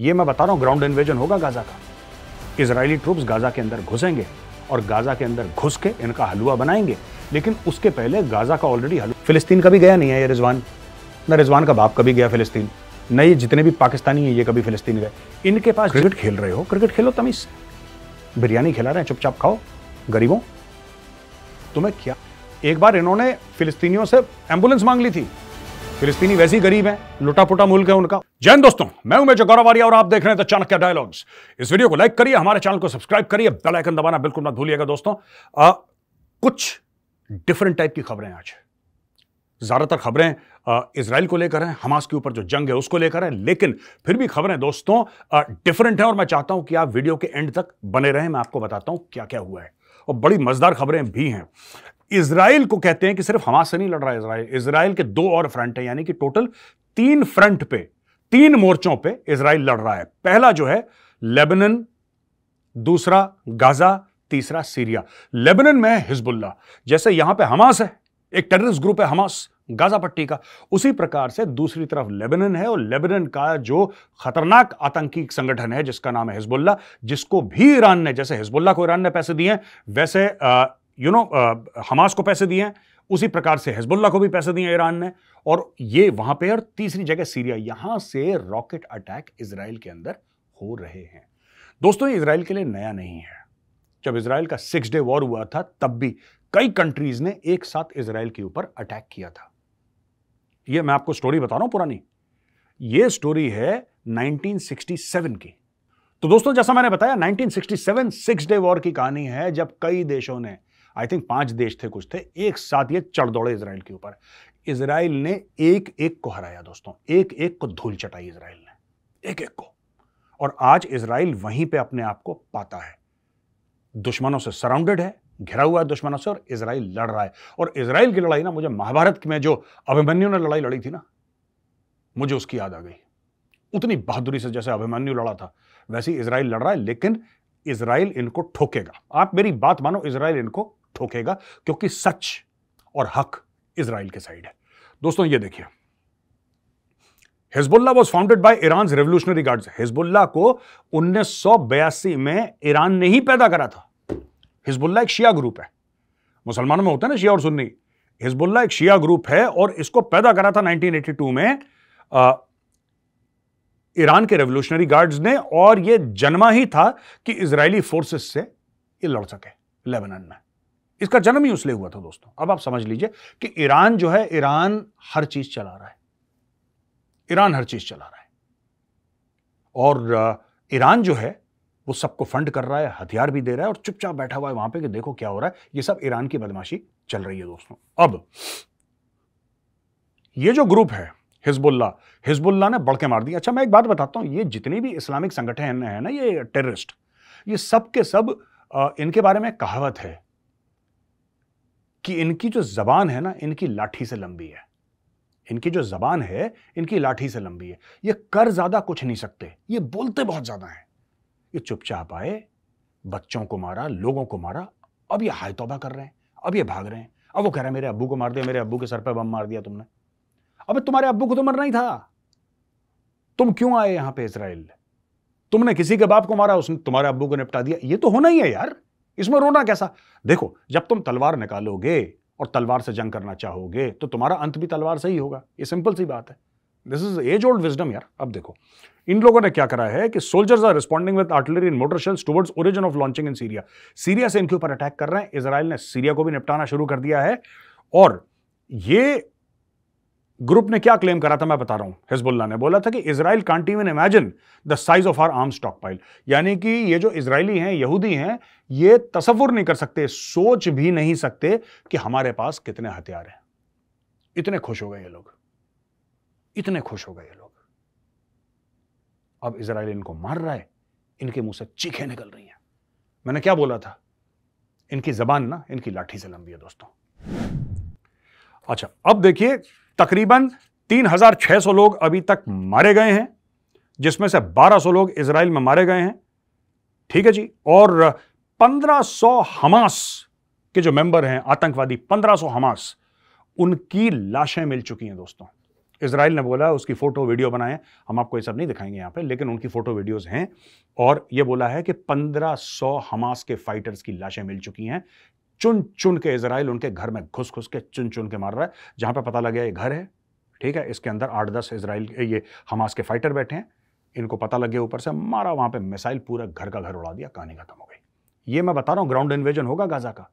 ये मैं बता रहा हूँ ग्राउंड इन्वेजन होगा गाजा का इसराइली ट्रूप्स गाजा के अंदर घुसेंगे और गाजा के अंदर घुस के इनका हलवा बनाएंगे लेकिन उसके पहले गाजा का ऑलरेडी हलवा फिलिस्तीन कभी गया नहीं है ये रिजवान न रिजवान का बाप कभी गया फिलिस्तीन न ये जितने भी पाकिस्तानी हैं ये कभी फिलिस्तीन गए इनके पास क्रिकेट खेल रहे हो क्रिकेट खेलो तमीज से बिरयानी खिला रहे हैं चुपचाप खाओ गरीबों तुम्हें क्या एक बार इन्होंने फिलिस्तीनियों से एम्बुलेंस मांग ली थी फिलिस्तीनी वैसे ही गरीब है लुटा पुटा मुल्क है उनका जैन दोस्तों मैं हूं मेजर गौरवारी और आप देख रहे हैं द चाणक्य डायलॉग्स इस वीडियो को लाइक करिए हमारे चैनल को सब्सक्राइब करिए बेल आइकन दबाना बिल्कुल मत भूलिएगा दोस्तों आ, कुछ डिफरेंट टाइप की खबरें आज ज़्यादातर खबरें इसराइल को लेकर हैं हमास के ऊपर जो जंग है उसको लेकर है लेकिन फिर भी खबरें दोस्तों डिफरेंट हैं और मैं चाहता हूं कि आप वीडियो के एंड तक बने रहें मैं आपको बताता हूं क्या क्या हुआ है और बड़ी मज़ेदार खबरें भी हैं इसराइल को कहते हैं कि सिर्फ हमास से नहीं लड़ रहा है इसराइल के दो और फ्रंट है यानी कि टोटल तीन फ्रंट पे तीन मोर्चों पे इसराइल लड़ रहा है पहला जो है लेबनन दूसरा गाजा तीसरा सीरिया लेबनन में हिजबुल्ला जैसे यहां पे हमास है एक टेररिस्ट ग्रुप है हमास गाजा पट्टी का उसी प्रकार से दूसरी तरफ लेबनन है और लेबनन का जो खतरनाक आतंकी संगठन है जिसका नाम है हिजबुल्ला जिसको भी ईरान ने जैसे हिजबुल्ला को ईरान ने पैसे दिए वैसे आ, यू नो हमास को पैसे दिए हैं उसी प्रकार से हिजबुल्ला को भी पैसे दिए ईरान ने और ये वहां पे और तीसरी जगह सीरिया यहां से रॉकेट अटैक इसराइल के अंदर हो रहे हैं दोस्तों इसराइल के लिए नया नहीं है जब इसराइल का सिक्स डे वॉर हुआ था तब भी कई कंट्रीज ने एक साथ इसराइल के ऊपर अटैक किया था यह मैं आपको स्टोरी बता रहा हूं पुरानी यह स्टोरी है 1967 की तो दोस्तों जैसा मैंने बताया 1967 सिक्स डे वॉर की कहानी है जब कई देशों ने आई थिंक पांच देश थे कुछ थे एक साथ ये चढ़ दौड़े इसराइल के ऊपर इसराइल ने एक एक को हराया दोस्तों एक एक को धूल चटाई इसराइल ने एक एक को और आज इसराइल वहीं पे अपने आप को पाता है दुश्मनों से सराउंडेड है घिरा हुआ है दुश्मनों से और इसराइल लड़ रहा है और इसराइल की लड़ाई ना मुझे महाभारत में जो अभिमन्यु ने लड़ाई लड़ी थी ना मुझे उसकी याद आ गई उतनी बहादुरी से जैसे अभिमन्यु लड़ा था वैसे इसराइल लड़ रहा है लेकिन इसराइल इनको ठोकेगा आप मेरी बात मानो इसराइल इनको ठोकेगा क्योंकि सच और हक इसराइल के साइड है दोस्तों ये देखिए Hezbollah was founded by Iran revolutionary guard Hezbollah को उन्नीस में ईरान ने ही पैदा करा था हिजबुल्ला एक शिया ग्रुप है मुसलमानों में होता है ना शिया और सुन्नी हिजबुल्ला एक शिया ग्रुप है और इसको पैदा करा था 1982 में ईरान के रेवोल्यूशनरी गार्ड्स ने और ये जन्मा ही था कि इजरायली फोर्सेस से ये लड़ सके लेबनान में इसका जन्म ही उसलिए हुआ था दोस्तों अब आप समझ लीजिए कि ईरान जो है ईरान हर चीज चला रहा है ईरान हर चीज चला रहा है और ईरान जो है वो सबको फंड कर रहा है हथियार भी दे रहा है और चुपचाप बैठा हुआ है वहां पे कि देखो क्या हो रहा है ये सब ईरान की बदमाशी चल रही है दोस्तों अब ये जो ग्रुप है हिजबुल्ला हिजबुल्ला ने बढ़ के मार दिया अच्छा मैं एक बात बताता हूं ये जितने भी इस्लामिक संगठन है ना ये टेररिस्ट ये सब के सब इनके बारे में कहावत है कि इनकी जो ज़बान है ना इनकी लाठी से लंबी है इनकी जो ज़बान है इनकी लाठी से लंबी है ये कर ज़्यादा कुछ नहीं सकते ये बोलते बहुत ज़्यादा हैं ये चुपचाप आए बच्चों को मारा लोगों को मारा अब ये हाय तोबा कर रहे हैं अब ये भाग रहे हैं अब वो कह रहे हैं मेरे अबू को मार दिया मेरे अबू के सर पर बम मार दिया तुमने अब तुम्हारे अबू को तो मरना ही था तुम क्यों आए यहां पे इसराइल तुमने किसी के बाप को मारा उसने तुम्हारे अब्बू को निपटा दिया ये तो होना ही है यार इसमें रोना कैसा देखो जब तुम तलवार निकालोगे और तलवार से जंग करना चाहोगे तो तुम्हारा अंत भी तलवार से ही होगा ये सिंपल सी बात है this is age old wisdom यार अब देखो इन लोगों ने क्या करा है कि soldiers are responding with artillery in mortar shells towards origin of launching in Syria Syria से इनके ऊपर अटैक कर रहे हैं इसराइल ने सीरिया को भी निपटाना शुरू कर दिया है और ये ग्रुप ने क्या क्लेम करा था मैं बता रहा हूं हिजबुल्ला ने बोला था कि Israel can't even imagine the size of our arm stockpile यानी कि ये जो इसराइली हैं यहूदी हैं ये तस्वुर नहीं कर सकते सोच भी नहीं सकते कि हमारे पास कितने हथियार हैं इतने खुश हो गए ये लोग इतने खुश हो गए ये लोग अब इसराइल इनको मार रहा है इनके मुंह से चीखे निकल रही हैं मैंने क्या बोला था इनकी जबान ना इनकी लाठी से लंबी है दोस्तों अच्छा अब देखिए तकरीबन 3,600 लोग अभी तक मारे गए हैं जिसमें से 1,200 लोग इसराइल में मारे गए हैं ठीक है जी और 1,500 हमास के जो मेंबर हैं आतंकवादी 1,500 हमास उनकी लाशें मिल चुकी हैं दोस्तों इसराइल ने बोला उसकी फ़ोटो वीडियो बनाए हम आपको ये सब नहीं दिखाएंगे यहां पे लेकिन उनकी फ़ोटो वीडियोस हैं और ये बोला है कि 1500 हमास के फाइटर्स की लाशें मिल चुकी हैं चुन चुन के इसराइल उनके घर में घुस घुस के चुन चुन के मार रहा है जहां पर पता लग गया ये घर है ठीक है इसके अंदर आठ दस इसराइल ये हमास के फाइटर बैठे हैं इनको पता लग गया ऊपर से मारा वहां पर मिसाइल पूरा घर का घर उड़ा दिया कहानी खत्म हो गई ये मैं बता रहा हूँ ग्राउंड इन्वेजन होगा गाजा का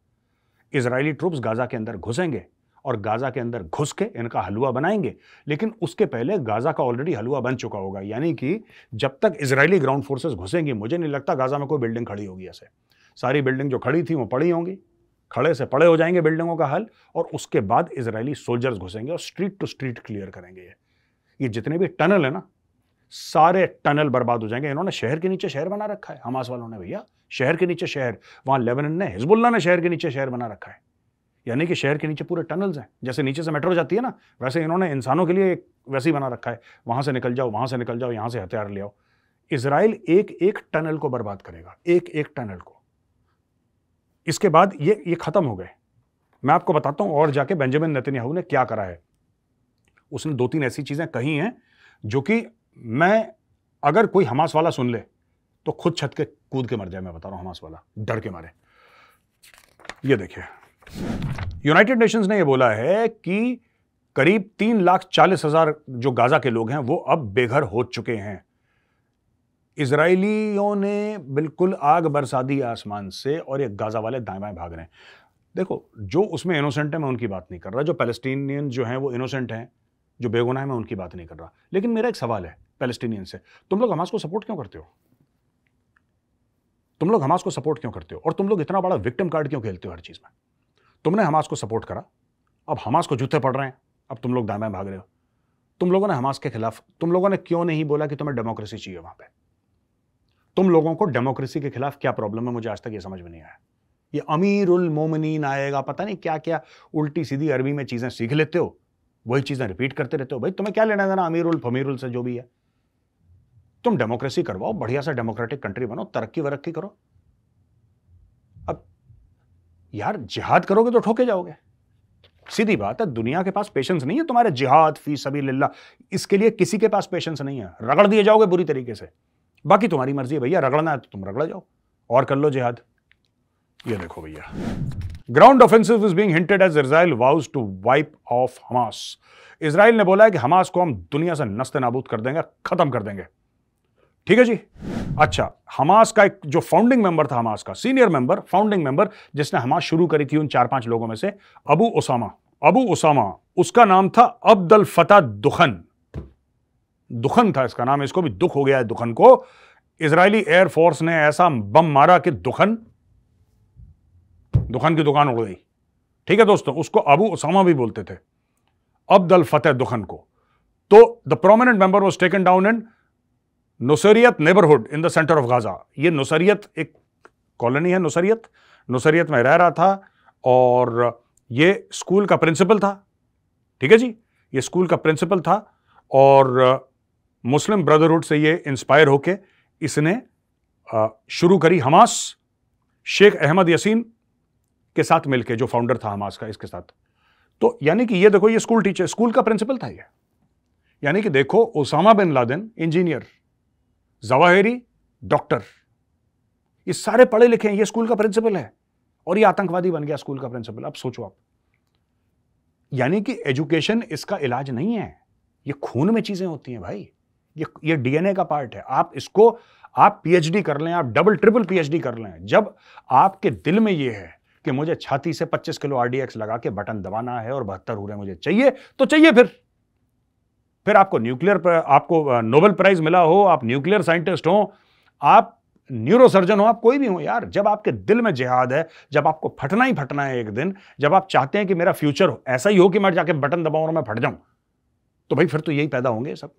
इसराइली ट्रूप्स गाजा के अंदर घुसेंगे और गाजा के अंदर घुस के इनका हलवा बनाएंगे लेकिन उसके पहले गाजा का ऑलरेडी हलवा बन चुका होगा यानी कि जब तक इसराइली ग्राउंड फोर्सेस घुसेंगी मुझे नहीं लगता गाजा में कोई बिल्डिंग खड़ी होगी ऐसे सारी बिल्डिंग जो खड़ी थी वो पड़ी होंगी खड़े से पड़े हो जाएंगे बिल्डिंगों का हल और उसके बाद इसराइली सोल्जर्स घुसेंगे और स्ट्रीट टू स्ट्रीट क्लियर करेंगे ये ये जितने भी टनल है ना सारे टनल बर्बाद हो जाएंगे इन्होंने शहर के नीचे शहर बना रखा है हमास वालों ने भैया शहर के नीचे शहर वहाँ लेबनन ने हिजबुल्ला ने शहर के नीचे शहर बना रखा है यानी कि शहर के नीचे पूरे टनल्स हैं जैसे नीचे से मेट्रो जाती है ना वैसे इन्होंने इंसानों के लिए एक वैसे ही बना रखा है वहाँ से निकल जाओ वहाँ से निकल जाओ यहाँ से हथियार ले आओ इसराइल एक एक टनल को बर्बाद करेगा एक एक टनल को इसके बाद ये ये ख़त्म हो गए मैं आपको बताता हूं और जाके बेंजामिन नतन्याहू ने क्या करा है उसने दो तीन ऐसी चीज़ें कही हैं जो कि मैं अगर कोई हमास वाला सुन ले तो खुद छत के कूद के मर जाए मैं बता रहा हूं हमास वाला डर के मारे ये देखिए यूनाइटेड नेशंस ने यह बोला है कि करीब तीन लाख चालीस हज़ार जो गाज़ा के लोग हैं वो अब बेघर हो चुके हैं इसराइलियों ने बिल्कुल आग बरसा दी आसमान से और ये गाज़ा वाले दाएं बाएं भाग रहे हैं देखो जो उसमें इनोसेंट है मैं उनकी बात नहीं कर रहा जो पैलेस्टीनियन जो हैं वो इनोसेंट हैं जो बेगुनाह है मैं उनकी बात नहीं कर रहा लेकिन मेरा एक सवाल है पैलेस्टीनियन से तुम लोग हमास को सपोर्ट क्यों करते हो तुम लोग हमास को सपोर्ट क्यों करते हो और तुम लोग इतना बड़ा विक्टिम कार्ड क्यों खेलते हो हर चीज़ में तुमने हमास को सपोर्ट करा अब हमास को जूते पड़ रहे हैं अब तुम लोग दाएँ भाग रहे हो तुम लोगों ने हमास के खिलाफ तुम लोगों ने क्यों नहीं बोला कि तुम्हें डेमोक्रेसी चाहिए वहाँ पर तुम लोगों को डेमोक्रेसी के खिलाफ क्या प्रॉब्लम है मुझे आज तक ये समझ में नहीं आया ये अमीर उल मोमिन आएगा पता नहीं क्या क्या उल्टी सीधी अरबी में चीज़ें सीख लेते हो वही चीज़ें रिपीट करते रहते हो भाई तुम्हें क्या लेना देना अमीर उल फमीर उल से जो भी है तुम डेमोक्रेसी करवाओ बढ़िया सा डेमोक्रेटिक कंट्री बनो तरक्की वरक्की करो अब यार जिहाद करोगे तो ठोके जाओगे सीधी बात है दुनिया के पास पेशेंस नहीं है तुम्हारे जिहाद फी सभी लिल्ला इसके लिए किसी के पास पेशेंस नहीं है रगड़ दिए जाओगे बुरी तरीके से बाकी तुम्हारी मर्जी है भैया रगड़ना है तो तुम रगड़ जाओ और कर लो जिहाद ये देखो भैया ground offensive is being hinted as Israel vows to wipe off Hamas Israel ने बोला है कि हमास को हम दुनिया से नस्त नाबूद कर देंगे खत्म कर देंगे ठीक है जी अच्छा हमास का एक जो फाउंडिंग मेंबर था हमास का सीनियर मेंबर फाउंडिंग मेंबर जिसने हमास शुरू करी थी उन चार पांच लोगों में से अबू ओसामा अबू ओसामा उसका नाम था अब्दुल फतेह दुखन दुखन था इसका नाम इसको भी दुख हो गया है दुखन को इसराइली एयरफोर्स ने ऐसा बम मारा कि दुखन दुखन की दुकान उड़ गई ठीक है दोस्तों उसको अबू उसामा भी बोलते थे अब्द फतेह दुखन को तो the prominent member was taken down in Nuseirat neighbourhood in the centre of Gaza ये नुसरियत एक कॉलोनी है नुसरियत नुसरियत में रह रहा था और ये स्कूल का प्रिंसिपल था ठीक है जी ये स्कूल का प्रिंसिपल था और मुस्लिम ब्रदरहुड से ये इंस्पायर होके इसने शुरू करी हमास शेख अहमद यसीम के साथ मिलके जो फाउंडर था हमास का इसके साथ तो यानी कि ये देखो ये स्कूल टीचर स्कूल का प्रिंसिपल था ये यानी कि देखो Osama bin Laden engineer Zawahiri doctor ये सारे पढ़े लिखे हैं ये स्कूल का प्रिंसिपल है और ये आतंकवादी बन गया स्कूल का प्रिंसिपल अब सोचो आप यानी कि एजुकेशन इसका इलाज नहीं है ये खून में चीजें होती हैं भाई ये ये डीएनए का पार्ट है आप इसको आप पीएचडी कर लें आप डबल ट्रिपल पीएचडी कर लें जब आपके दिल में ये है कि मुझे छाती से 25 किलो आरडीएक्स लगा के बटन दबाना है और बहत्तर हूरें मुझे चाहिए तो चाहिए फिर फिर आपको न्यूक्लियर आपको नोबेल प्राइज मिला हो आप न्यूक्लियर साइंटिस्ट हो आप न्यूरोसर्जन हो आप कोई भी हो यार जब आपके दिल में जिहाद है जब आपको फटना ही फटना है एक दिन जब आप चाहते हैं कि मेरा फ्यूचर हो ऐसा ही हो कि मैं जाके बटन दबाऊं और मैं फट जाऊं तो भाई फिर तो यही पैदा होंगे सब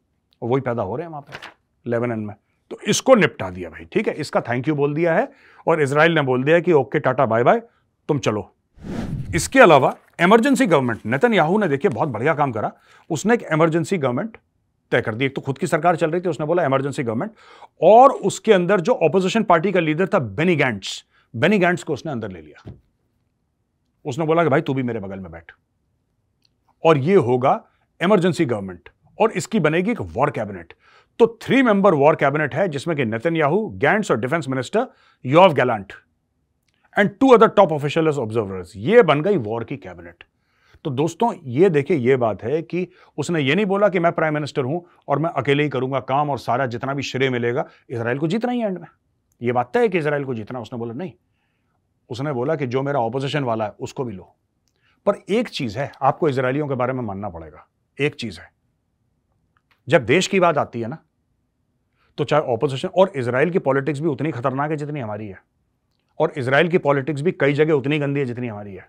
और वही पैदा हो रहे हैं वहां पर लेबनन में तो इसको निपटा दिया भाई ठीक है इसका थैंक यू बोल दिया है और इसराइल ने बोल दिया कि ओके टाटा बाय बाय तुम चलो इसके अलावा इमरजेंसी गवर्नमेंट नितिन याहू ने देखिए बहुत बढ़िया काम करा उसने एक इमरजेंसी गवर्नमेंट तय कर दी एक तो खुद की सरकार चल रही थी उसने बोला इमरजेंसी गवर्नमेंट और उसके अंदर जो ऑपोजिशन पार्टी का लीडर था बेनी गैंट्स बेनी गैंट्स को उसने अंदर ले लिया उसने बोला कि भाई तू भी मेरे बगल में बैठ और यह होगा इमरजेंसी गवर्नमेंट और इसकी बनेगी एक वॉर कैबिनेट तो थ्री मेंबर वॉर कैबिनेट है जिसमें कि नितिन याहू गैंड्स और defence minister Yoav Gallant and two other top official observers ये बन गई वॉर की कैबिनेट तो दोस्तों ये देखिए ये बात है कि उसने ये नहीं बोला कि मैं प्राइम मिनिस्टर हूं और मैं अकेले ही करूंगा काम और सारा जितना भी श्रेय मिलेगा इसराइल को जीतना ही एंड में ये बात तय है कि इसराइल को जीतना उसने बोला नहीं उसने बोला कि जो मेरा ऑपोजिशन वाला है उसको भी लो पर एक चीज़ है आपको इसराइलियों के बारे में मानना पड़ेगा एक चीज़ है जब देश की बात आती है ना तो चाहे ऑपोजिशन और इसराइल की पॉलिटिक्स भी उतनी खतरनाक है जितनी हमारी है और इसराइल की पॉलिटिक्स भी कई जगह उतनी गंदी है जितनी हमारी है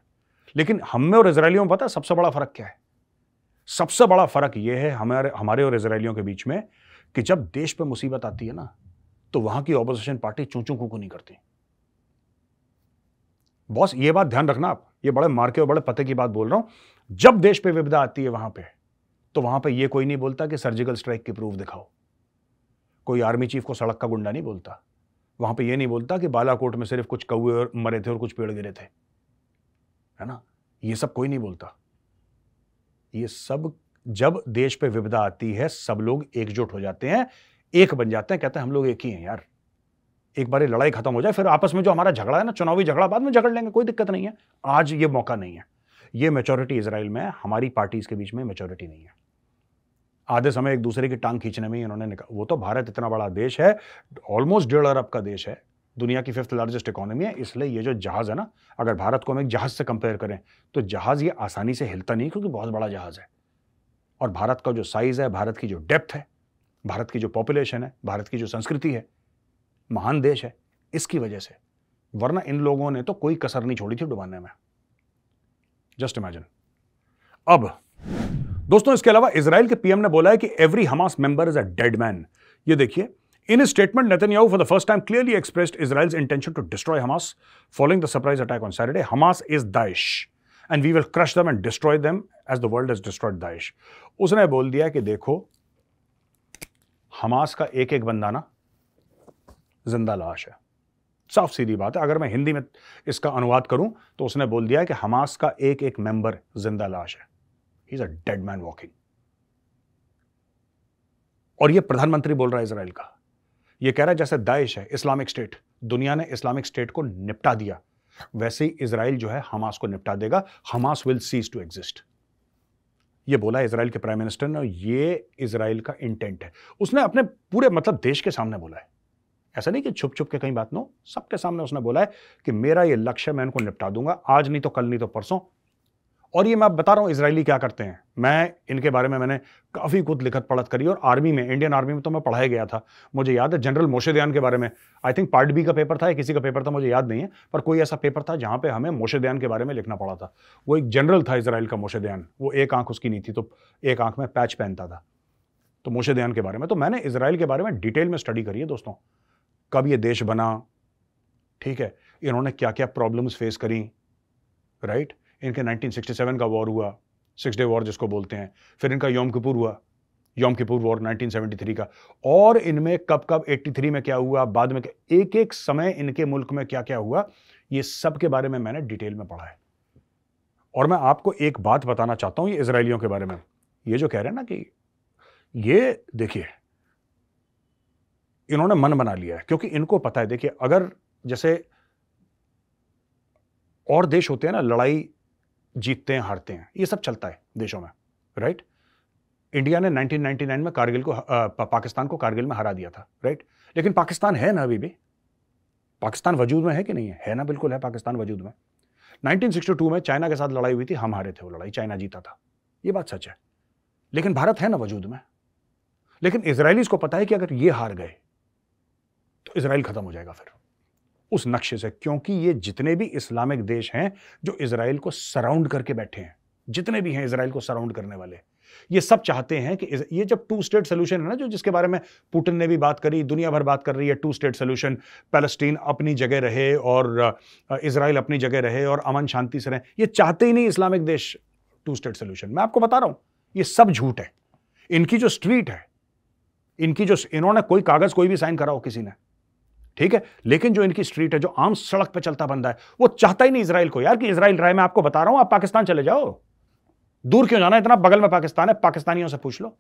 लेकिन हम में और इसराइलियों में पता है सबसे बड़ा फ़र्क क्या है सबसे बड़ा फ़र्क यह है हमारे हमारे और इसराइलियों के बीच में कि जब देश पर मुसीबत आती है ना तो वहां की ऑपोजिशन पार्टी चूचू कूकू नहीं करती बॉस ये बात ध्यान रखना आप ये बड़े मार्के और बड़े पते की बात बोल रहा हूं जब देश पे विविधा आती है वहां पे तो वहां पर यह कोई नहीं बोलता कि सर्जिकल स्ट्राइक की प्रूफ दिखाओ कोई आर्मी चीफ को सड़क का गुंडा नहीं बोलता वहां पे यह नहीं बोलता कि बालाकोट में सिर्फ कुछ कौए और मरे थे और कुछ पेड़ गिरे थे है ना ये सब कोई नहीं बोलता ये सब जब देश पे विपदा आती है सब लोग एकजुट हो जाते हैं एक बन जाते हैं कहते हैं हम लोग एक ही हैं यार एक बार लड़ाई खत्म हो जाए फिर आपस में जो हमारा झगड़ा है ना चुनावी झगड़ा बाद में झगड़ लेंगे कोई दिक्कत नहीं है आज ये मौका नहीं है ये मेचोरिटी इसराइल में है हमारी पार्टीज के बीच में मेचोरिटी नहीं है आधे समय एक दूसरे की टांग खींचने में ही उन्होंने निकाल वो तो भारत इतना बड़ा देश है ऑलमोस्ट डेढ़ अरब का देश है दुनिया की फिफ्थ लार्जेस्ट इकोनॉमी है इसलिए ये जो जहाज़ है ना अगर भारत को हम एक जहाज़ से कंपेयर करें तो जहाज़ ये आसानी से हिलता नहीं क्योंकि बहुत बड़ा जहाज़ है और भारत का जो साइज़ है भारत की जो डेप्थ है भारत की जो पॉपुलेशन है भारत की जो संस्कृति है महान देश है इसकी वजह से वरना इन लोगों ने तो कोई कसर नहीं छोड़ी थी डुबाने में जस्ट इमेजिन अब दोस्तों इसके अलावा इसराइल के पीएम ने बोला है कि every Hamas member is a dead man ये देखिए in statement Netanyahu for the first time clearly express Israel intention to destroy Hamas following the surprise attack on Saturday Hamas is Daesh and we will crush them and destroy them as the world is destroyed Daesh उसने बोल दिया कि देखो Hamas का एक एक बंदा ना जिंदा लाश है साफ सीधी बात है अगर मैं हिंदी में इसका अनुवाद करूं तो उसने बोल दिया कि हमास का एक एक मेंबर जिंदा लाश है he is a dead man walking और ये प्रधानमंत्री बोल रहा है इसराइल का ये कह रहा है जैसे दाइश है इस्लामिक स्टेट दुनिया ने इस्लामिक स्टेट को निपटा दिया वैसे ही इसराइल जो है हमास को निपटा देगा Hamas will cease to exist ये बोला इसराइल के प्राइम मिनिस्टर ने और ये इसराइल का इंटेंट है उसने अपने पूरे मतलब देश के सामने बोला है ऐसा नहीं कि छुप छुप के कहीं बात नो सबके सामने उसने बोला है कि मेरा ये लक्ष्य मैं उनको निपटा दूंगा आज नहीं तो कल नहीं तो परसों और ये मैं बता रहा हूँ इसराइली क्या करते हैं मैं इनके बारे में मैंने काफ़ी कुछ लिखत पढ़त करी और आर्मी में इंडियन आर्मी में तो मैं पढ़ाया गया था मुझे याद है जनरल मोशेदयान के बारे में आई थिंक पार्ट बी का पेपर था या किसी का पेपर था मुझे याद नहीं है पर कोई ऐसा पेपर था जहाँ पे हमें मोशेदयान के बारे में लिखना पड़ा था वो एक जनरल था इसराइल का मोशेदयान वो एक आंख उसकी नहीं थी तो एक आंख में पैच पहनता था तो मोशेदयान के बारे में तो मैंने इसराइल के बारे में डिटेल में स्टडी करी है दोस्तों कब ये देश बना ठीक है इन्होंने क्या क्या प्रॉब्लम्स फेस करी राइट right? इनके 1967 का वॉर हुआ सिक्स डे वॉर जिसको बोलते हैं फिर इनका योम कपूर हुआ योम कपूर वॉर 1973 का और इनमें कब कब 83 में क्या हुआ बाद में एक एक समय इनके मुल्क में क्या क्या हुआ ये सब के बारे में मैंने डिटेल में पढ़ा है और मैं आपको एक बात बताना चाहता हूँ ये इसराइलियों के बारे में ये जो कह रहे हैं ना कि ये देखिए इन्होंने मन बना लिया है क्योंकि इनको पता है देखिए अगर जैसे और देश होते हैं ना लड़ाई जीतते हैं हारते हैं ये सब चलता है देशों में राइट इंडिया ने 1999 में कारगिल को आ, पाकिस्तान को कारगिल में हरा दिया था राइट लेकिन पाकिस्तान है ना अभी भी पाकिस्तान वजूद में है कि नहीं है है ना बिल्कुल है पाकिस्तान वजूद में 1962 में चाइना के साथ लड़ाई हुई थी हम हारे थे वो लड़ाई चाइना जीता था ये बात सच है लेकिन भारत है ना वजूद में लेकिन इसराइलीज को पता है कि अगर ये हार गए तो इसराइल खत्म हो जाएगा फिर उस नक्शे से क्योंकि ये जितने भी इस्लामिक देश हैं जो इसराइल को सराउंड करके बैठे हैं जितने भी हैं इसराइल को सराउंड करने वाले ये सब चाहते हैं कि ये जब टू स्टेट सोल्यूशन है ना जो जिसके बारे में पुटिन ने भी बात करी दुनिया भर बात कर रही है टू स्टेट सोल्यूशन पैलेस्टीन अपनी जगह रहे और इसराइल अपनी जगह रहे और अमन शांति से रहे ये चाहते ही नहीं इस्लामिक देश टू स्टेट सोल्यूशन मैं आपको बता रहा हूं ये सब झूठ है इनकी जो स्ट्रीट है इनकी जो इन्होंने कोई कागज़ कोई भी साइन करा हो किसी ने ठीक है लेकिन जो इनकी स्ट्रीट है जो आम सड़क पर चलता बंदा है वो चाहता ही नहीं इसराइल को यार कि इसराइल राय मैं आपको बता रहा हूं आप पाकिस्तान चले जाओ दूर क्यों जाना इतना बगल में पाकिस्तान है पाकिस्तानियों से पूछ लो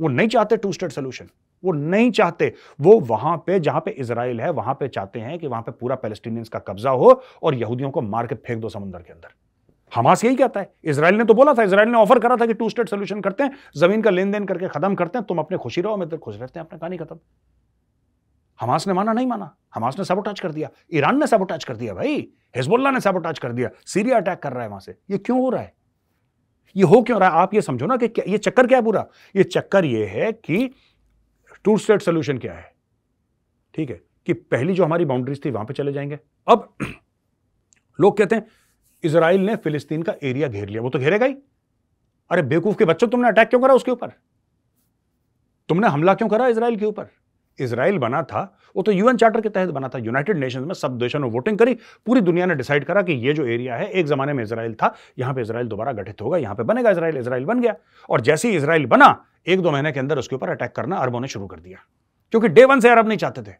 वो नहीं चाहते टू स्टेट सोल्यूशन वो नहीं चाहते वो वहां पे जहां पे इसराइल है वहां पे चाहते हैं कि वहां पे पूरा पैलेस्टीनियंस का कब्जा हो और यहूदियों को मार के फेंक दो समुद्र के अंदर हमास यही कहता है इसराइल ने तो बोला था इसराइल ने ऑफर करा था कि टू स्टेट सोल्यूशन करते हैं जमीन का लेन देन करके खत्म करते हैं तुम अपने खुशी रहो मैं तो खुश रहते हैं अपना कहानी खत्म हमास ने माना नहीं माना हमास ने सबोटाज कर दिया ईरान ने सबोटाज कर दिया भाई हिजबुल्ला ने सबोटाज कर दिया सीरिया अटैक कर रहा है वहां से ये क्यों हो रहा है ये हो क्यों रहा है आप ये समझो ना कि ये चक्कर क्या है पूरा ये चक्कर ये है कि टू स्टेट सोल्यूशन क्या है ठीक है कि पहली जो हमारी बाउंड्रीज थी वहां पर चले जाएंगे अब लोग कहते हैं इसराइल ने फिलिस्तीन का एरिया घेर लिया वो तो घेरेगा ही अरे बेवकूफ के बच्चों तुमने अटैक क्यों करा उसके ऊपर तुमने हमला क्यों करा इसराइल के ऊपर इसराइल बना था वो तो यूएन चार्टर के तहत बना था यूनाइटेड नेशंस में सब देशों ने वोटिंग करी पूरी दुनिया ने डिसाइड करा कि ये जो एरिया है एक ज़माने में इसराइल था यहां पे इसराइल दोबारा गठित होगा यहां पे बनेगा इसराइल इसराइल बन गया और जैसे ही इसराइल बना एक दो महीने के अंदर उसके ऊपर अटैक करना अरबों ने शुरू कर दिया क्योंकि डे वन से अरब नहीं चाहते थे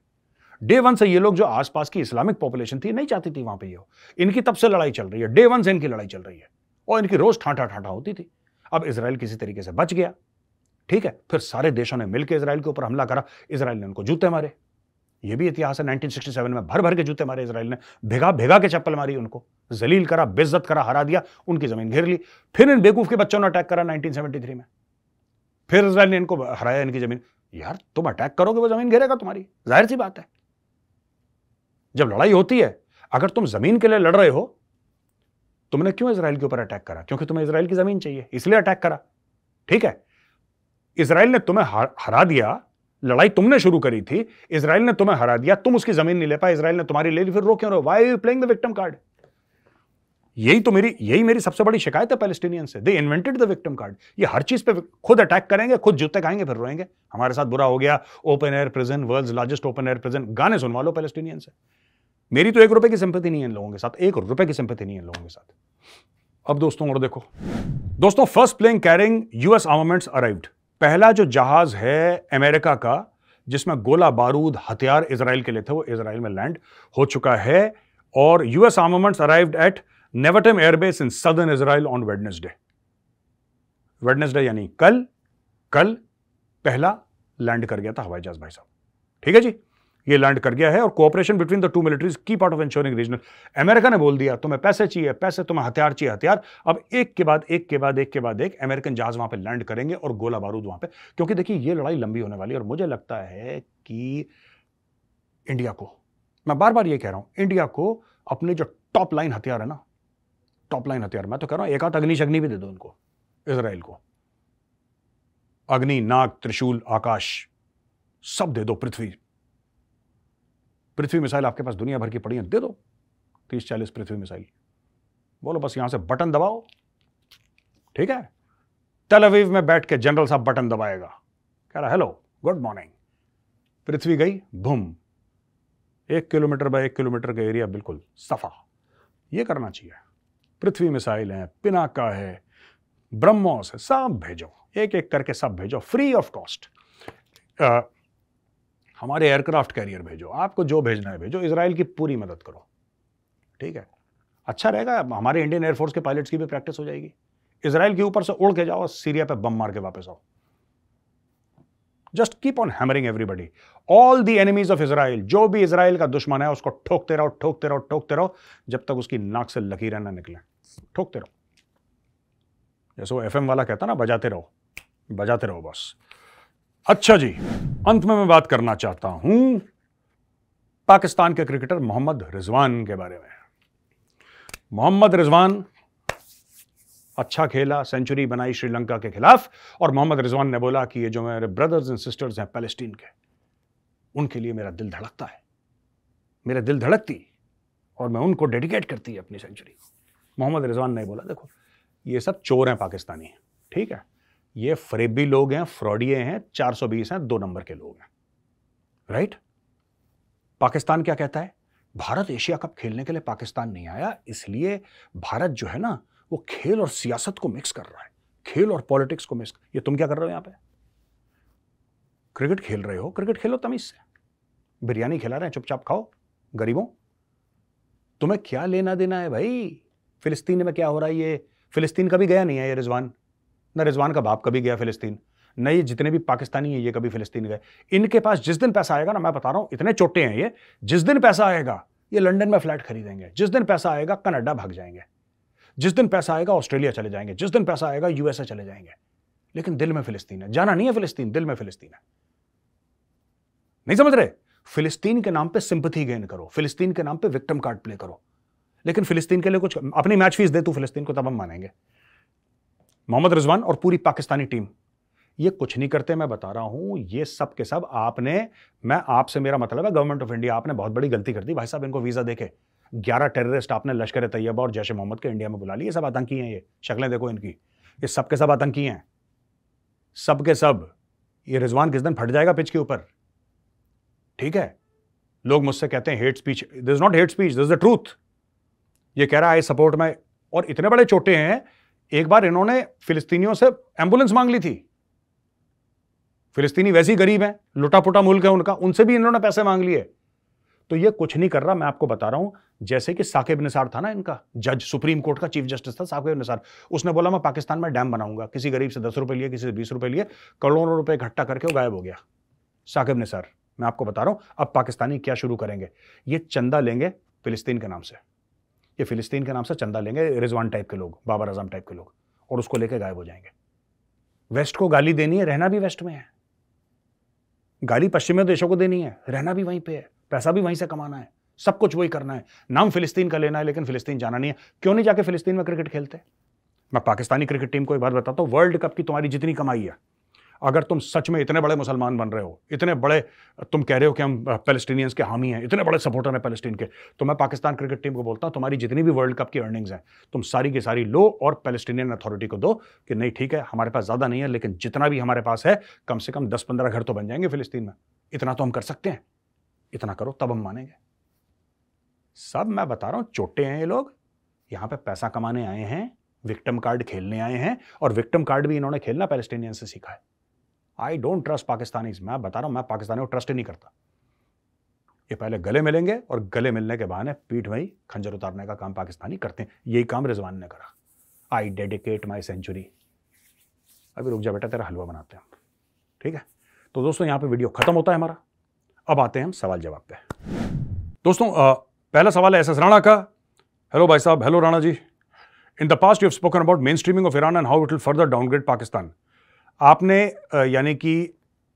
डे वन से ये लोग जो आसपास की इस्लामिक पॉपुलेशन थी नहीं चाहती थी वहां पर इनकी तब से लड़ाई चल रही है डे वन से इनकी लड़ाई चल रही है और इनकी रोज ठाठा ठाठा होती थी अब इसराइल किसी तरीके से बच गया ठीक है फिर सारे देशों ने मिलकर इसराइल के ऊपर हमला करा इसराइल ने उनको जूते मारे ये भी इतिहास है 1967 में भर भर के जूते मारे इसराइल ने भेगा भेगा के चप्पल मारी उनको जलील करा बेज्जत करा हरा दिया उनकी जमीन घेर ली फिर इन बेकूफ के बच्चों ने अटैक करा 1973 में फिर इसराइल ने इनको हराया इनकी जमीन यार तुम अटैक करोगे वो जमीन घेरेगा तुम्हारी जाहिर सी बात है जब लड़ाई होती है अगर तुम जमीन के लिए लड़ रहे हो तुमने क्यों इसराइल के ऊपर अटैक करा क्योंकि तुम्हें इसराइल की जमीन चाहिए इसलिए अटैक करा ठीक है इसराइल ने तुम्हें हरा दिया लड़ाई तुमने शुरू करी थी इसराइल ने तुम्हें हरा दिया तुम उसकी जमीन नहीं ले पाए इसराइल ने तुम्हारी ले ली फिर रो क्यों रहो why you playing the victim card यही तो मेरी यही मेरी सबसे बड़ी शिकायत है पैलेस्टीनियन से they invented the victim card ये हर चीज पे खुद अटैक करेंगे खुद जूते खाएंगे फिर रोएंगे हमारे साथ बुरा हो गया open air prison world largest open air prison गाने सुनवा लो पैलेस्टीनियन से मेरी तो एक रुपए की संपत्ति नहीं है इन लोगों के साथ एक रुपए की संपत्ति नहीं है इन लोगों के साथ अब दोस्तों और देखो दोस्तों first plane carrying US armaments arrived पहला जो जहाज है अमेरिका का जिसमें गोला बारूद हथियार इसराइल के लिए थे वो इसराइल में लैंड हो चुका है और US armaments arrived at Nevatim airbase in southern Israel on Wednesday Wednesday यानी कल कल पहला लैंड कर गया था हवाई जहाज भाई साहब ठीक है जी ये लैंड कर गया है और cooperation between the two militaries key part of ensuring regional America ने बोल दिया तुम्हें पैसे चाहिए पैसे तुम्हें हथियार चाहिए हथियार अब एक के बाद एक के बाद एक के बाद एक अमेरिकन जहाज वहां पर लैंड करेंगे और गोला बारूद वहां पर क्योंकि देखिए ये लड़ाई लंबी होने वाली है और मुझे लगता है कि इंडिया को मैं बार बार ये कह रहा हूं इंडिया को अपने जो टॉप लाइन हथियार है ना टॉप लाइन हथियार मैं तो कह रहा हूं एक आध अग्निशग्नि भी दे दो उनको इसराइल को अग्नि नाग त्रिशूल आकाश सब दे दो पृथ्वी पृथ्वी मिसाइल आपके पास दुनिया भर की पड़ी है दे दो तीस चालीस पृथ्वी मिसाइल बोलो बस यहां से बटन दबाओ ठीक है तलवीव में बैठ के जनरल साहब बटन दबाएगा कह रहा हेलो गुड मॉर्निंग पृथ्वी गई भूम एक kilometre by one kilometre area एरिया बिल्कुल सफा ये करना चाहिए पृथ्वी मिसाइल है पिनाका है ब्रह्मोस है सब भेजो एक एक करके सब भेजो फ्री ऑफ कॉस्ट हमारे एयरक्राफ्ट कैरियर भेजो आपको जो भेजना है भेजो इसराइल की पूरी मदद करो ठीक है अच्छा रहेगा हमारे इंडियन एयरफोर्स के पायलट्स की भी प्रैक्टिस हो जाएगी इसराइल के ऊपर से उड़ के जाओ सीरिया पे बम मार के वापस आओ just keep on hammering everybody all the enemies of Israel जो भी इसराइल का दुश्मन है उसको ठोकते रहो ठोकते रहो ठोकते रहो जब तक उसकी नाक से लकीरें ना निकले ठोकते रहो जैसे वो एफ वाला कहता ना बजाते रहो बजाते रहो बस अच्छा जी अंत में मैं बात करना चाहता हूं पाकिस्तान के क्रिकेटर मोहम्मद रिजवान के बारे में मोहम्मद रिजवान अच्छा खेला सेंचुरी बनाई श्रीलंका के खिलाफ और मोहम्मद रिजवान ने बोला कि ये जो मेरे ब्रदर्स एंड सिस्टर्स हैं पैलेस्टीन के उनके लिए मेरा दिल धड़कता है मेरा दिल धड़कती और मैं उनको डेडिकेट करती है अपनी सेंचुरी को मोहम्मद रिजवान ने बोला देखो ये सब चोर हैं पाकिस्तानी ठीक है ये फ्रेबी लोग हैं फ्रॉडिये हैं 420 हैं दो नंबर के लोग हैं राइट पाकिस्तान क्या कहता है भारत एशिया कप खेलने के लिए पाकिस्तान नहीं आया इसलिए भारत जो है ना वो खेल और सियासत को मिक्स कर रहा है खेल और पॉलिटिक्स को मिक्स ये तुम क्या कर रहे हो यहां पे क्रिकेट खेल रहे हो क्रिकेट खेलो तमीज से बिरयानी खिला रहे हैं चुपचाप खाओ गरीबों तुम्हें क्या लेना देना है भाई फिलिस्तीन में क्या हो रहा है ये फिलिस्तीन कभी गया नहीं है ये रिजवान ना रिजवान का बाप कभी गया फिलिस्तीन न ये जितने भी पाकिस्तानी हैं ये कभी फिलिस्तीन गए इनके पास जिस दिन पैसा आएगा ना मैं बता रहा हूँ इतने छोटे हैं ये जिस दिन पैसा आएगा ये लंदन में फ्लैट खरीदेंगे जिस दिन पैसा आएगा कनाडा भाग जाएंगे जिस दिन पैसा आएगा ऑस्ट्रेलिया चले जाएंगे जिस दिन पैसा आएगा यूएसए चले जाएंगे लेकिन दिल में फिलिस्तीन है जाना नहीं है फिलिस्तीन दिल में फिलिस्तीन है नहीं समझ रहे फिलिस्तीन के नाम पे सिंपथी गेन करो फिलिस्तीन के नाम पे विक्टिम कार्ड प्ले करो लेकिन फिलिस्तीन के लिए कुछ अपनी मैच फीस दे तू फिलिस्तीन को तब हम मानेंगे मोहम्मद रिजवान और पूरी पाकिस्तानी टीम ये कुछ नहीं करते मैं बता रहा हूं ये सब के सब आपने मैं आपसे मेरा मतलब है गवर्नमेंट ऑफ इंडिया आपने बहुत बड़ी गलती कर दी भाई साहब इनको वीज़ा देखे ग्यारह टेररिस्ट आपने लश्कर तैयबा और जैश मोहम्मद के इंडिया में बुला लिया सब आतंकी हैं ये शक्लें देखो इनकी ये सब के सब आतंकी हैं सब के सब ये रिजवान किस दिन फट जाएगा पिच के ऊपर ठीक है लोग मुझसे कहते हैं hate speech this not hate speech this the truth ये कह रहा है सपोर्ट में और इतने बड़े चोटे हैं एक बार इन्होंने फिलिस्तीनियों से एम्बुलेंस मांग ली थी फिलिस्तीनी वैसे ही गरीब हैं लुटा पुटा मुल्क है उनका उनसे भी इन्होंने पैसे मांग लिए तो ये कुछ नहीं कर रहा मैं आपको बता रहा हूं जैसे कि साकिब निसार था ना इनका जज सुप्रीम कोर्ट का चीफ जस्टिस था साकिब निसार उसने बोला मैं पाकिस्तान में डैम बनाऊंगा किसी गरीब से दस रुपए लिए किसी से बीस रुपए लिए करोड़ों रुपए इकट्ठा करके वो गायब हो गया साकिब निसार मैं आपको बता रहा हूं अब पाकिस्तानी क्या शुरू करेंगे ये चंदा लेंगे फिलिस्तीन के नाम से कि फ़िलिस्तीन के नाम से चंदा लेंगे रिजवान टाइप के लोग बाबर आजम टाइप के लोग और उसको लेकर गायब हो जाएंगे वेस्ट को गाली देनी है रहना भी वेस्ट में है गाली पश्चिमी देशों को देनी है रहना भी वहीं पे है पैसा भी वहीं से कमाना है सब कुछ वही करना है नाम फिलिस्तीन का लेना है लेकिन फिलिस्तीन जाना नहीं है क्यों नहीं जाके फिलिस्तीन में क्रिकेट खेलते मैं पाकिस्तानी क्रिकेट टीम को एक बात बताता हूँ वर्ल्ड कप की तुम्हारी जितनी कमाई है अगर तुम सच में इतने बड़े मुसलमान बन रहे हो इतने बड़े तुम कह रहे हो कि हम पेलेस्टीनियंस के हामी हैं इतने बड़े सपोर्टर हैं पैलेस्टीन के तो मैं पाकिस्तान क्रिकेट टीम को बोलता हूँ तुम्हारी जितनी भी वर्ल्ड कप की अर्निंग्स हैं तुम सारी की सारी लो और पैलेस्टीनियन अथॉरिटी को दो कि नहीं ठीक है हमारे पास ज़्यादा नहीं है लेकिन जितना भी हमारे पास है कम से कम दस पंद्रह घर तो बन जाएंगे फिलिस्तीन में इतना तो हम कर सकते हैं इतना करो तब हम मानेंगे सब मैं बता रहा हूँ चोटे हैं ये लोग यहाँ पे पैसा कमाने आए हैं विक्टम कार्ड खेलने आए हैं और विक्टम कार्ड भी इन्होंने खेलना पैलेस्टीनियन से सीखा है आई डोंट ट्रस्ट पाकिस्तानी मैं बता रहा हूं मैं पाकिस्तानी को ट्रस्ट ही नहीं करता ये पहले गले मिलेंगे और गले मिलने के बहाने पीठ में ही खंजर उतारने का काम पाकिस्तानी करते हैं यही काम रिजवान ने करा आई डेडिकेट माई सेंचुरी अभी रुक जा बेटा तेरा हलवा बनाते हैं ठीक है तो दोस्तों यहाँ पे वीडियो ख़त्म होता है हमारा अब आते हैं हम सवाल जवाब पे दोस्तों आ, पहला सवाल है एस एस राणा का हेलो भाई साहब hello Rana ji in the past you have spoken about mainstreaming of Iran and how it will further downgrade Pakistan आपने यानी कि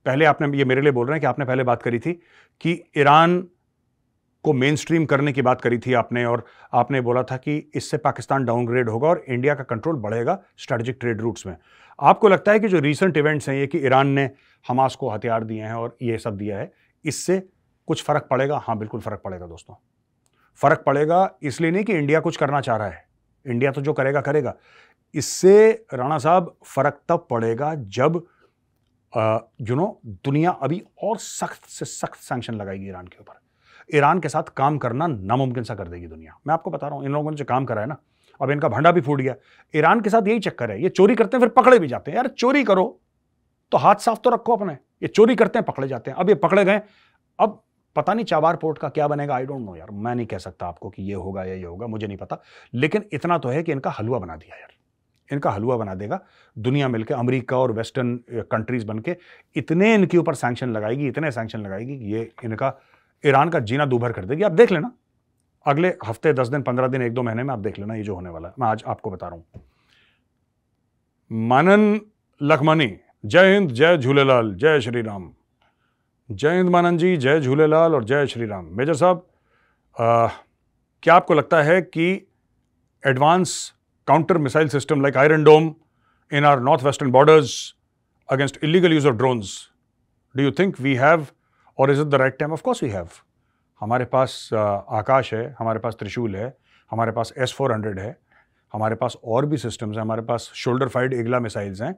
पहले आपने ये मेरे लिए बोल रहे हैं कि आपने पहले बात करी थी कि ईरान को मेन स्ट्रीम करने की बात करी थी आपने और आपने बोला था कि इससे पाकिस्तान डाउनग्रेड होगा और इंडिया का कंट्रोल बढ़ेगा स्ट्रेटजिक ट्रेड रूट्स में आपको लगता है कि जो रीसेंट इवेंट्स हैं ये कि ईरान ने हमास को हथियार दिए हैं और ये सब दिया है इससे कुछ फ़र्क पड़ेगा हाँ बिल्कुल फ़र्क पड़ेगा दोस्तों फ़र्क पड़ेगा इसलिए नहीं कि इंडिया कुछ करना चाह रहा है इंडिया तो जो करेगा करेगा इससे राणा साहब फ़र्क तब पड़ेगा जब यू नो दुनिया अभी और सख्त से सख्त सैंक्शन लगाएगी ईरान के ऊपर ईरान के साथ काम करना नामुमकिन सा कर देगी दुनिया मैं आपको बता रहा हूँ इन लोगों ने जो काम करा है ना अब इनका भंडा भी फूट गया ईरान के साथ यही चक्कर है ये चोरी करते हैं फिर पकड़े भी जाते हैं यार चोरी करो तो हाथ साफ तो रखो अपने ये चोरी करते हैं पकड़े जाते हैं अब ये पकड़े गए अब पता नहीं चाबार पोर्ट का क्या बनेगा आई डोंट नो यार मैं नहीं कह सकता आपको कि ये होगा या ये होगा मुझे नहीं पता लेकिन इतना तो है कि इनका हलवा बना दिया यार इनका हलवा बना देगा दुनिया मिलकर अमेरिका और वेस्टर्न कंट्रीज बन के इतने इनके ऊपर सैंक्शन लगाएगी इतने सैंक्शन लगाएगी कि ये इनका ईरान का जीना दूभर कर देगी आप देख लेना अगले हफ्ते दस दिन पंद्रह दिन एक दो महीने में आप देख लेना ये जो होने वाला है मैं आज आपको बता रहा हूं मानन लखमनी जय हिंद जय झूलेलाल जय श्री राम जय हिंद मानन जी जय झूलेलाल और जय श्री राम मेजर साहब क्या आपको लगता है कि advance counter missile system like Iron Dome in our northwestern borders against illegal use of drones. Do you think we have और is it the right time of course we have हमारे पास uh, आकाश है हमारे पास त्रिशूल है हमारे पास S four hundred है हमारे पास और भी सिस्टम्स हैं हमारे पास शोल्डर फाइड एगला मिसाइल्स हैं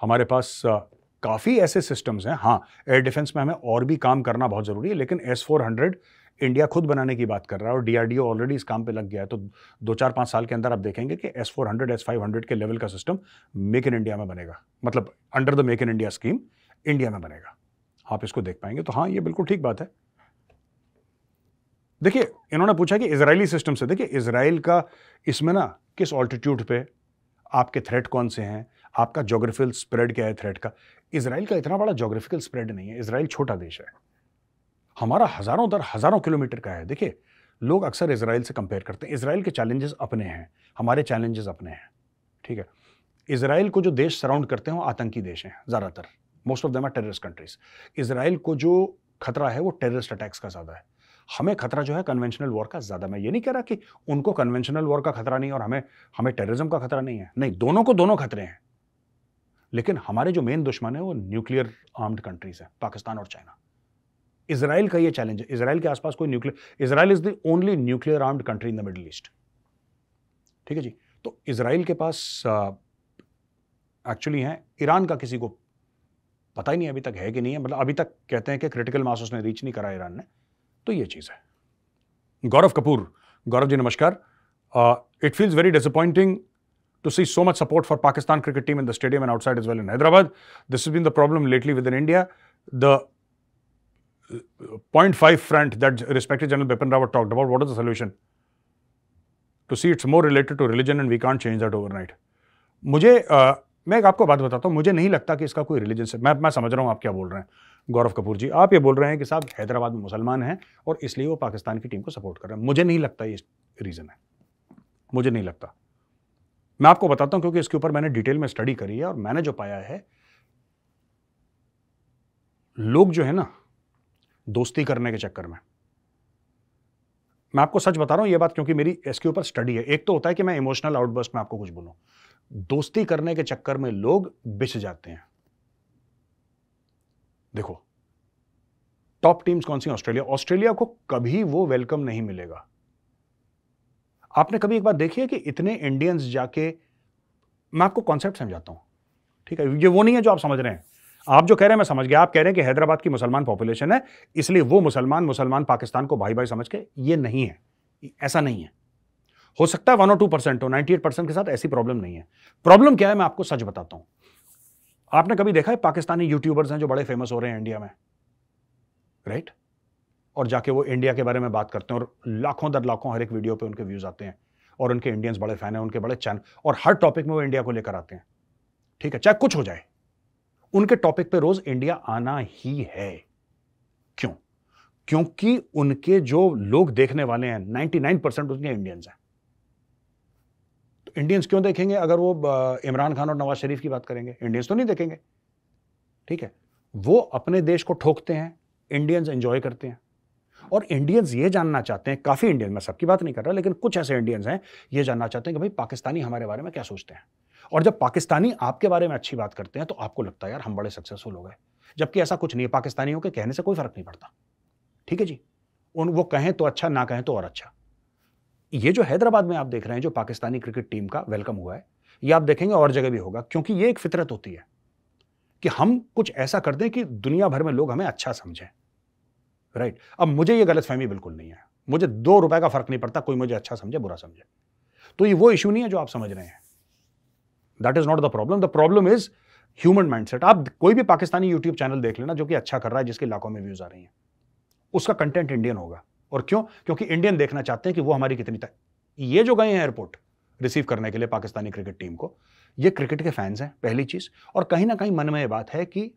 हमारे पास uh, काफ़ी ऐसे सिस्टम्स हैं हाँ एयर डिफेंस में हमें और भी काम करना बहुत ज़रूरी है लेकिन एस फोर हंड्रेड इंडिया खुद बनाने की बात कर रहा है और डीआरडीओ ऑलरेडी इस काम पे लग गया है तो दो चार पांच साल के अंदर आप देखेंगे कि S four hundred S five hundred के लेवल का सिस्टम मेक इन इंडिया में बनेगा मतलब under the make in India scheme India में बनेगा आप इसको देख पाएंगे तो हाँ ये बिल्कुल ठीक बात है देखिए इन्होंने पूछा कि इसराइली सिस्टम से देखिए इसराइल का इसमें ना किस ऑल्टीट्यूड पे आपके थ्रेट कौन से हैं आपका जोग्राफिकल स्प्रेड क्या है थ्रेट का इसराइल का इतना बड़ा जोग्राफिकल स्प्रेड नहीं है इसराइल छोटा देश है हमारा हज़ारों दर हज़ारों किलोमीटर का है देखिए लोग अक्सर इसराइल से कंपेयर करते हैं इसराइल के चैलेंजेस अपने हैं हमारे चैलेंजेस अपने हैं ठीक है इसराइल को जो देश सराउंड करते हैं वो आतंकी देश हैं ज़्यादातर most of them are terrorist countries Israel को जो खतरा है वो टेररिस्ट अटैक्स का ज़्यादा है हमें खतरा जो है कन्वेंशनल वॉर का ज़्यादा मैं ये नहीं कह रहा कि उनको कन्वेंशनल वॉर का खतरा नहीं और हमें हमें टेररिज्म का खतरा नहीं है नहीं दोनों को दोनों खतरे हैं लेकिन हमारे जो मेन दुश्मन है वो न्यूक्लियर आर्म्ड कंट्रीज़ हैं पाकिस्तान और चाइना इसराइल का ये चैलेंज है इसराइल के आसपास कोई nuclear Israel is the only nuclear armed country in the Middle East ठीक है जी तो इसराइल के पास एक्चुअली है ईरान का किसी को पता ही नहीं अभी तक है कि नहीं है मतलब अभी तक कहते हैं कि क्रिटिकल मास उसने रीच नहीं करा ईरान ने तो ये चीज़ है गौरव कपूर गौरव जी नमस्कार it feels very disappointing to see so much support for Pakistan cricket team in the stadium and outside is well in Hyderabad this is been the problem lately with in India the 0.5 front that respected General Bipin Rawat talked about, what is the solution? To see it's more related to religion and we can't change that overnight. मुझे uh, मैं एक आपको बात बताता हूँ मुझे नहीं लगता कि इसका कोई रिलीजन से मैं मैं समझ रहा हूँ आप क्या बोल रहे हैं गौरव कपूर जी आप ये बोल रहे हैं कि साहब हैदराबाद में मुसलमान हैं और इसलिए वो पाकिस्तान की टीम को सपोर्ट कर रहे हैं मुझे नहीं लगता ये रीज़न है मुझे नहीं लगता मैं आपको बताता हूँ क्योंकि इसके ऊपर मैंने डिटेल में स्टडी करी है और मैंने जो पाया है लोग जो है ना दोस्ती करने के चक्कर में मैं आपको सच बता रहा हूं यह बात क्योंकि मेरी इसके ऊपर स्टडी है एक तो होता है कि मैं इमोशनल आउटबर्स्ट में आपको कुछ बोलूं दोस्ती करने के चक्कर में लोग बिछ जाते हैं देखो टॉप टीम्स कौन सी ऑस्ट्रेलिया ऑस्ट्रेलिया को कभी वो वेलकम नहीं मिलेगा आपने कभी एक बार देखी है कि इतने इंडियंस जाके मैं आपको कॉन्सेप्ट समझाता हूं ठीक है ये वो नहीं है जो आप समझ रहे हैं आप जो कह रहे हैं मैं समझ गया आप कह रहे हैं कि हैदराबाद की मुसलमान पॉपुलेशन है इसलिए वो मुसलमान मुसलमान पाकिस्तान को भाई भाई समझ के ये नहीं है ऐसा नहीं है हो सकता है वन और टू परसेंट हो नाइन्टी एट परसेंट के साथ ऐसी प्रॉब्लम नहीं है प्रॉब्लम क्या है मैं आपको सच बताता हूं आपने कभी देखा है पाकिस्तानी यूट्यूबर्स हैं जो बड़े फेमस हो रहे हैं इंडिया में राइट right? और जाके वो इंडिया के बारे में बात करते हैं और लाखों दर लाखों हर एक वीडियो पे उनके व्यूज आते हैं और उनके इंडियंस बड़े फैन हैं उनके बड़े चैनल और हर टॉपिक में वो इंडिया को लेकर आते हैं ठीक है चाहे कुछ हो जाए उनके टॉपिक पे रोज इंडिया आना ही है क्यों क्योंकि उनके जो लोग देखने वाले हैं 99 परसेंट उसके इंडियंस हैं तो इंडियंस क्यों देखेंगे अगर वो इमरान खान और नवाज शरीफ की बात करेंगे इंडियंस तो नहीं देखेंगे ठीक है वो अपने देश को ठोकते हैं इंडियंस एंजॉय करते हैं और इंडियंस ये जानना चाहते हैं काफ़ी इंडियन मैं सबकी बात नहीं कर रहा लेकिन कुछ ऐसे इंडियंस हैं ये जानना चाहते हैं कि भाई पाकिस्तानी हमारे बारे में क्या सोचते हैं और जब पाकिस्तानी आपके बारे में अच्छी बात करते हैं तो आपको लगता है यार हम बड़े सक्सेसफुल हो गए जबकि ऐसा कुछ नहीं है पाकिस्तानियों के कहने से कोई फर्क नहीं पड़ता ठीक है जी उन वो कहें तो अच्छा ना कहें तो और अच्छा ये जो हैदराबाद में आप देख रहे हैं जो पाकिस्तानी क्रिकेट टीम का वेलकम हुआ है ये आप देखेंगे और जगह भी होगा क्योंकि ये एक फितरत होती है कि हम कुछ ऐसा कर दें कि दुनिया भर में लोग हमें अच्छा समझें राइट अब मुझे ये फहमी बिल्कुल नहीं है मुझे दो रुपए का फर्क नहीं पड़ता कोई मुझे अच्छा समझे बुरा समझे तो ये वो इशू नहीं है जो आप समझ रहे हैं that is not the problem the problem is human mindset आप कोई भी पाकिस्तानी यूट्यूब चैनल देख लेना जो कि अच्छा कर रहा है जिसके लाखों में व्यूज आ रही हैं उसका कंटेंट इंडियन होगा और क्यों क्योंकि इंडियन देखना चाहते हैं कि वो हमारी कितनी तक ये जो गए हैं एयरपोर्ट रिसीव करने के लिए पाकिस्तानी क्रिकेट टीम को ये क्रिकेट के फैंस हैं पहली चीज़ और कहीं ना कहीं मन में ये बात है कि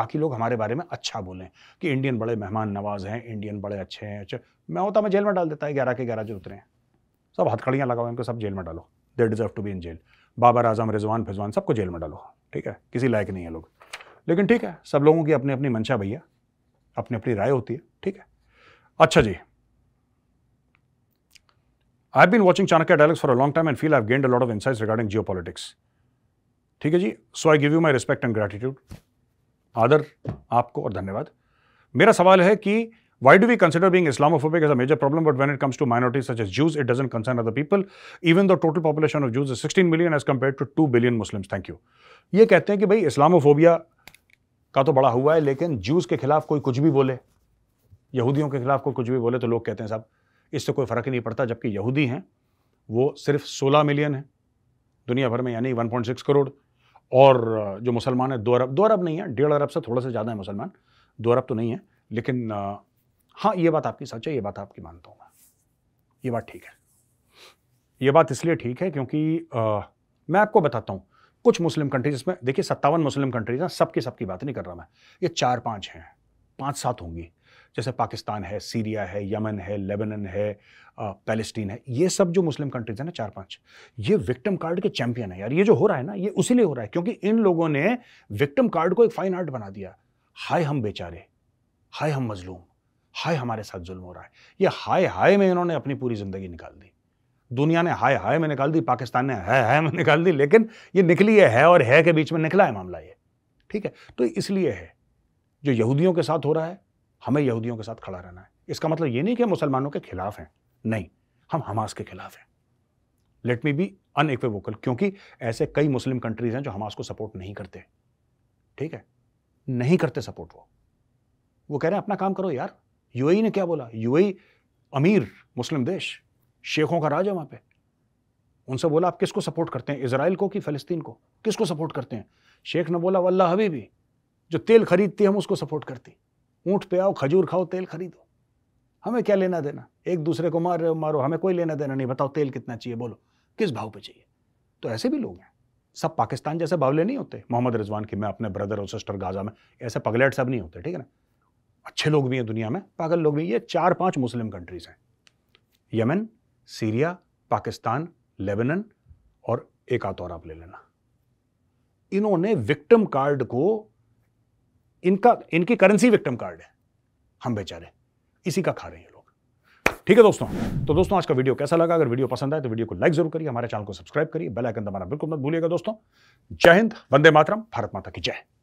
बाकी लोग हमारे बारे में अच्छा बोलें कि इंडियन बड़े मेहमान नवाज हैं इंडियन बड़े अच्छे हैं अच्छे मैं होता मैं जेल में डाल देता है ग्यारह के ग्यारह जो उतरे हैं सब हथकड़ियाँ लगाओ इनको सब जेल में डालो they deserve to be in jail Babar Azam Rizwan Fizwan सबको जेल में डालो ठीक है किसी लायक नहीं है लोग लेकिन ठीक है सब लोगों की अपनी अपनी मंशा भैया अपनी अपनी राय होती है ठीक है अच्छा जी I been watching Chanakya dialogues for a long time and feel I gained a lot of insights regarding geopolitics ठीक है जी so I give you my respect and gratitude आदर आपको और धन्यवाद मेरा सवाल है कि Why do we consider being Islamophobic as a major problem, but when it comes to minorities such as Jews, it doesn't concern other people? Even the total population of Jews is 16 million as compared to 2 billion Muslims. Thank you. ये कहते हैं कि भाई islamophobia का तो बड़ा हुआ है लेकिन jews के खिलाफ कोई कुछ भी बोले यहूदियों के खिलाफ कोई कुछ भी बोले तो लोग कहते हैं साहब इससे कोई फ़र्क ही नहीं पड़ता जबकि यहूदी हैं वो सिर्फ 16 मिलियन हैं दुनिया भर में यानी 1.6 करोड़ और जो मुसलमान है दो अरब दो अरब नहीं है डेढ़ अरब से थोड़ा सा ज़्यादा है मुसलमान दो अरब तो नहीं है लेकिन हाँ ये बात आपकी सच है ये बात आपकी मानता हूँ मैं ये बात ठीक है ये बात इसलिए ठीक है क्योंकि आ, मैं आपको बताता हूँ कुछ मुस्लिम कंट्रीज में देखिए सत्तावन मुस्लिम कंट्रीज हैं सबकी सबकी बात नहीं कर रहा मैं ये चार पाँच हैं पाँच सात होंगी जैसे पाकिस्तान है सीरिया है यमन है लेबनन है पैलेस्टीन है ये सब जो मुस्लिम कंट्रीज है ना चार पांच ये विक्टिम कार्ड के चैंपियन है यार ये जो हो रहा है ना ये उसी हो रहा है क्योंकि इन लोगों ने विक्टिम कार्ड को एक फाइन आर्ट बना दिया हाय हम बेचारे हाय हम मजलूम हाय हमारे साथ जुल्म हो रहा है ये हाय हाय में इन्होंने अपनी पूरी ज़िंदगी निकाल दी दुनिया ने हाय हाय में निकाल दी पाकिस्तान ने है हाय में निकाल दी लेकिन ये निकली है, है और है के बीच में निकला है मामला ये ठीक है तो इसलिए है जो यहूदियों के साथ हो रहा है हमें यहूदियों के साथ खड़ा रहना है इसका मतलब ये नहीं कि हम मुसलमानों के खिलाफ हैं नहीं हम हमास के खिलाफ हैं लेट मी बी अनइक्वेवोकल क्योंकि ऐसे कई मुस्लिम कंट्रीज हैं जो हमास को सपोर्ट नहीं करते ठीक है नहीं करते सपोर्ट वो वो कह रहे हैं अपना काम करो यार यूएई ने क्या बोला यूएई अमीर मुस्लिम देश शेखों का राज है वहाँ पे उनसे बोला आप किसको सपोर्ट करते हैं इसराइल को कि फ़लस्तीन को किसको सपोर्ट करते हैं शेख ने बोला वल्ला भी जो तेल खरीदती हम उसको सपोर्ट करती ऊँट पे आओ खजूर खाओ तेल खरीदो हमें क्या लेना देना एक दूसरे को मार मारो हमें कोई लेना देना नहीं बताओ तेल कितना चाहिए बोलो किस भाव पे चाहिए तो ऐसे भी लोग हैं सब पाकिस्तान जैसे बावले नहीं होते मोहम्मद रिजवान की मैं अपने ब्रदर और सिस्टर गाजा में ऐसे पगलेट सब नहीं होते ठीक है ना अच्छे लोग भी हैं दुनिया में पागल लोग भी ये चार पांच मुस्लिम कंट्रीज़ हैं यमन सीरिया पाकिस्तान लेबनन और एक आध और आप ले लेना इन्होंने विक्टिम कार्ड को इनका इनकी करेंसी विक्टिम कार्ड है हम बेचारे इसी का खा रहे हैं लोग ठीक है दोस्तों तो दोस्तों आज का वीडियो कैसा लगा अगर वीडियो पसंद आए तो वीडियो को लाइक जरूर करिए हमारे चैनल को सब्सक्राइब करिए बेल आइकन दबाना बिल्कुल मत भूलिएगा दोस्तों जय हिंद वंदे मातरम भारत माता की जय